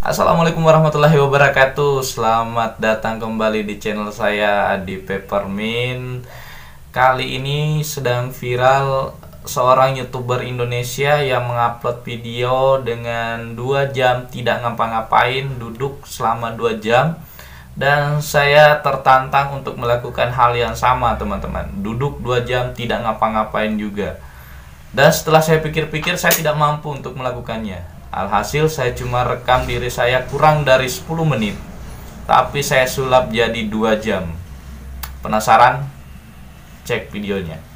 Assalamualaikum warahmatullahi wabarakatuh Selamat datang kembali di channel saya Adi Peppermint Kali ini sedang viral seorang youtuber Indonesia yang mengupload video dengan 2 jam tidak ngapa-ngapain duduk selama 2 jam dan saya tertantang untuk melakukan hal yang sama teman-teman duduk 2 jam tidak ngapa-ngapain juga dan setelah saya pikir-pikir saya tidak mampu untuk melakukannya Alhasil saya cuma rekam diri saya kurang dari 10 menit Tapi saya sulap jadi 2 jam Penasaran? Cek videonya